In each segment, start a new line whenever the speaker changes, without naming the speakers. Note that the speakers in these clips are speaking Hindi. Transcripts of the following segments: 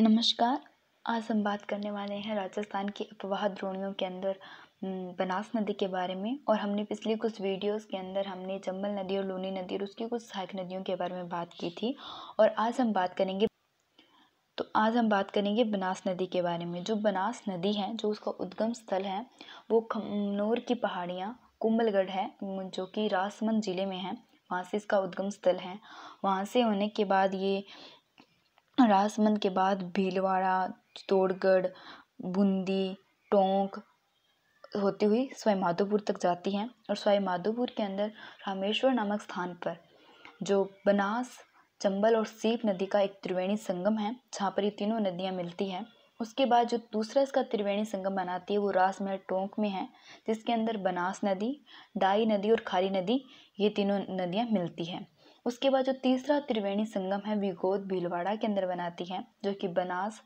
नमस्कार आज हम बात करने वाले हैं राजस्थान की अफवाह द्रोणियों के अंदर बनास नदी के बारे में और हमने पिछले कुछ वीडियोस के अंदर हमने चंबल नदी और लूनी नदी और उसकी कुछ सहायक नदियों के बारे में बात की थी और आज हम बात करेंगे तो आज हम बात करेंगे बनास नदी के बारे में जो बनास नदी है जो उसका उद्गम स्थल है वो खमनौर की पहाड़ियाँ कुंभलगढ़ है जो कि राजसमंद ज़िले में है वहाँ से इसका उद्गम स्थल है वहाँ से होने के बाद ये राजमंद के बाद भीलवाड़ा चित्तौड़गढ़ बूंदी टोंक होती हुई माधोपुर तक जाती हैं और माधोपुर के अंदर रामेश्वर नामक स्थान पर जो बनास चंबल और सीप नदी का एक त्रिवेणी संगम है जहाँ पर ये तीनों नदियाँ मिलती हैं उसके बाद जो दूसरा इसका त्रिवेणी संगम बनाती है वो रासमहल टोंक में है जिसके अंदर बनास नदी डाई नदी और खारी नदी ये तीनों नदियाँ मिलती हैं उसके बाद जो तीसरा त्रिवेणी संगम है विगोद भीलवाड़ा के अंदर बनाती है जो कि बनास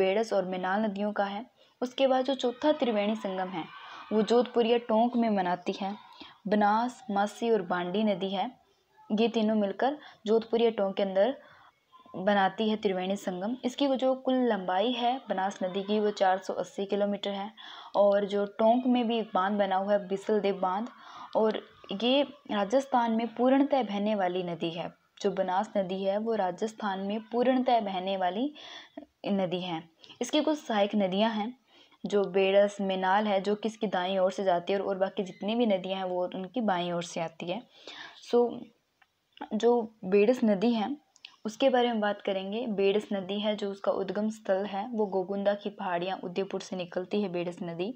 बेड़स और मिनाल नदियों का है उसके बाद जो चौथा त्रिवेणी संगम है वो जोधपुर या टोंक में मनाती है बनास मासी और बांडी नदी है ये तीनों मिलकर जोधपुर या टोंक के अंदर बनाती है त्रिवेणी संगम इसकी जो कुल लंबाई है बनास नदी की वो 480 किलोमीटर है और जो टोंक में भी एक बांध बना हुआ है बिसल देव बांध और ये राजस्थान में पूर्णतः बहने वाली नदी है जो बनास नदी है वो राजस्थान में पूर्णतः बहने वाली नदी है इसकी कुछ सहायक नदियाँ हैं जो बेड़स मेनाल है जो किसकी दाई ओर से जाती है और, और बाकी जितनी भी नदियाँ हैं वो उनकी बाई ओर से आती है सो जो बेड़स नदी है उसके बारे में बात करेंगे बेड़स नदी है जो उसका उद्गम स्थल है वो गोगुंदा की पहाड़ियाँ उदयपुर से निकलती है बेड़स नदी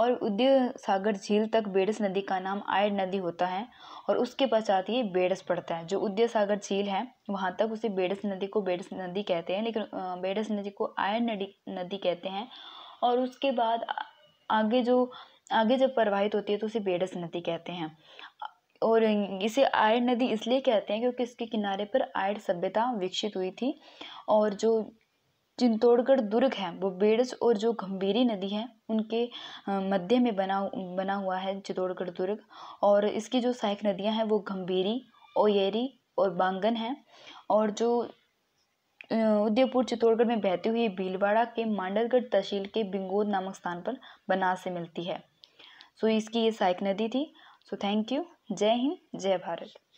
और उदय सागर झील तक बेडस नदी का नाम आयर नदी होता है और उसके पश्चात ये बेडस पड़ता है जो उदय सागर झील है वहाँ तक उसे बेडस नदी को बेडस नदी कहते हैं लेकिन बेडस नदी को आयर नदी नदी कहते हैं और उसके बाद आगे जो आगे जब प्रवाहित होती है तो उसे बेडस नदी कहते हैं और इसे आयर नदी इसलिए कहते हैं क्योंकि इसके किनारे पर आयर सभ्यता विकसित हुई थी और जो चित्तौड़गढ़ दुर्ग है वो बेड़स और जो गंभीरी नदी है उनके मध्य में बना बना हुआ है चित्तौड़गढ़ दुर्ग और इसकी जो सहायक नदियाँ हैं वो गंभीरी ओयेरी और बांगन हैं और जो उदयपुर चित्तौड़गढ़ में बहती हुई भीलवाड़ा के मांडलगढ़ तहसील के बिंगोद नामक स्थान पर बनास से मिलती है सो इसकी ये सहायक नदी थी सो थैंक यू जय हिंद जय भारत